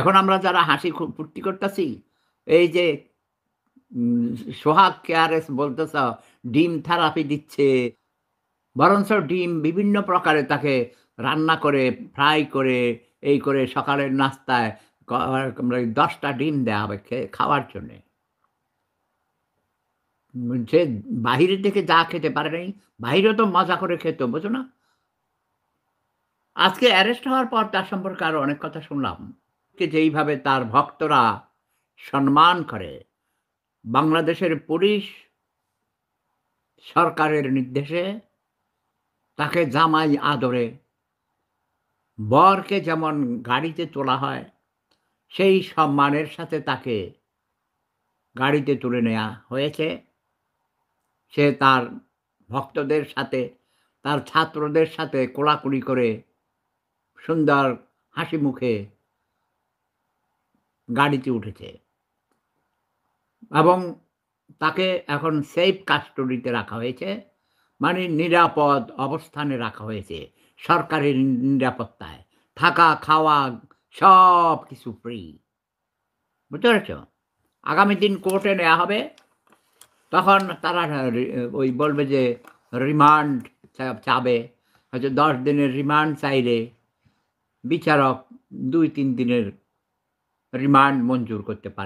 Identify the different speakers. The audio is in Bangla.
Speaker 1: এখন আমরা যারা হাসি ফুর্তি করতেছি এই যে সোহাগ কেয়ারেস বলতেছ ডিম থেরাপি দিচ্ছে বরঞ্চ ডিম বিভিন্ন প্রকারে তাকে রান্না করে ফ্রাই করে এই করে সকালের নাস্তায় দশটা ডিম দেওয়া হবে খাওয়ার জন্যে যে বাহিরের থেকে যা খেতে পারে নাই বাহিরে তো মজা করে খেত বোঝো না আজকে অ্যারেস্ট হওয়ার পর তার সম্পর্কে আরো অনেক কথা শুনলাম কে যেইভাবে তার ভক্তরা সম্মান করে বাংলাদেশের পুলিশ সরকারের নির্দেশে তাকে জামাই আদরে বরকে যেমন গাড়িতে তোলা হয় সেই সম্মানের সাথে তাকে গাড়িতে তুলে নেওয়া হয়েছে সে তার ভক্তদের সাথে তার ছাত্রদের সাথে কোলাকুলি করে সুন্দর হাসি মুখে গাড়িতে উঠেছে এবং তাকে এখন সেফ কাস্টডিতে রাখা হয়েছে মানে নিরাপদ অবস্থানে রাখা হয়েছে সরকারের নিরাপত্তায় থাকা খাওয়া সব কিছু ফ্রি বুঝতে পেরেছ আগামী দিন কোর্টে নেওয়া হবে তখন তারা ওই বলবে যে রিমান্ড চাবে হয়তো দশ দিনের রিমান্ড চাইলে বিচারক দুই তিন দিনের রিমান্ড মঞ্জুর করতে পারে